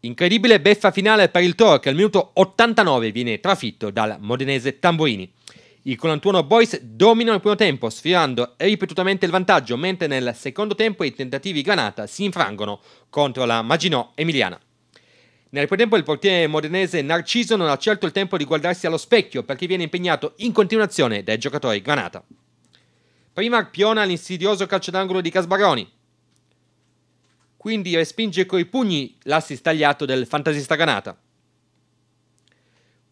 Incredibile beffa finale per il Toro che al minuto 89 viene trafitto dal modenese Tamburini. I Colantuono Boys dominano il primo tempo, sfiorando ripetutamente il vantaggio, mentre nel secondo tempo i tentativi Granata si infrangono contro la Maginot Emiliana. Nel primo tempo il portiere modenese Narciso non ha certo il tempo di guardarsi allo specchio perché viene impegnato in continuazione dai giocatori Granata. Prima Piona l'insidioso calcio d'angolo di Casbaroni, quindi respinge coi pugni l'assist tagliato del fantasista Granata.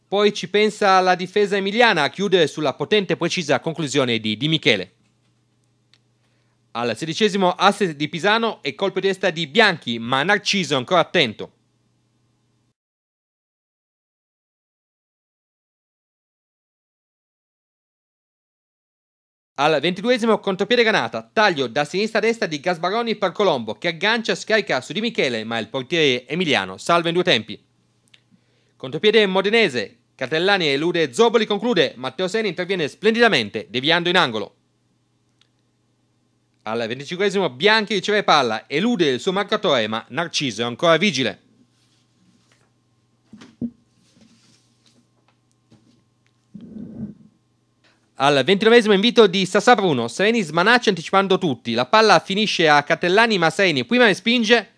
Poi ci pensa la difesa emiliana a chiudere sulla potente e precisa conclusione di Di Michele. Al sedicesimo assist di Pisano e colpo di testa di Bianchi, ma Narciso ancora attento. Al ventiduesimo contropiede Granata, taglio da sinistra a destra di Gasbaroni per Colombo che aggancia, scarica su di Michele ma il portiere Emiliano salva in due tempi. Contropiede Modenese, Catellani elude Zoboli conclude, Matteo Seni interviene splendidamente deviando in angolo. Al venticinquesimo Bianchi riceve palla, elude il suo marcatore ma Narciso è ancora vigile. Al ventinovesimo invito di Sassà Bruno, Sereni smanaccia anticipando tutti, la palla finisce a Catellani ma Sereni prima respinge,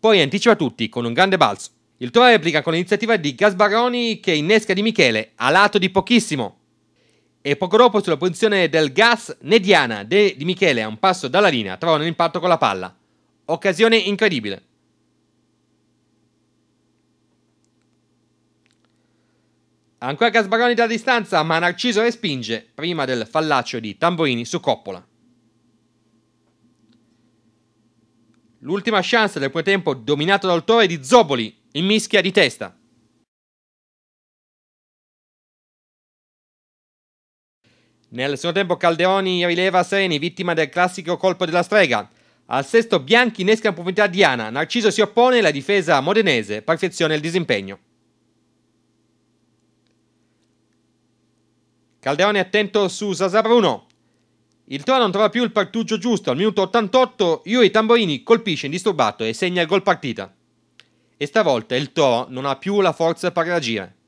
poi anticipa tutti con un grande balzo. Il Toro replica con l'iniziativa di Gasbaroni che innesca di Michele, a lato di pochissimo. E poco dopo sulla posizione del Gas, Nediana De Di Michele a un passo dalla linea trova un impatto con la palla. Occasione incredibile. Ancora Gasbaroni da distanza, ma Narciso respinge prima del fallaccio di Tamburini su Coppola. L'ultima chance del primo tempo dominato dal torre di Zoboli, in mischia di testa. Nel secondo tempo Calderoni rileva Sereni, vittima del classico colpo della strega. Al sesto Bianchi innesca in profondità Diana, Narciso si oppone e la difesa modenese perfeziona il disimpegno. Calderone attento su Sasabruno. Il Toro non trova più il partugio giusto. Al minuto 88 Yuri Tamborini colpisce indisturbato e segna il gol partita. E stavolta il Toro non ha più la forza per reagire.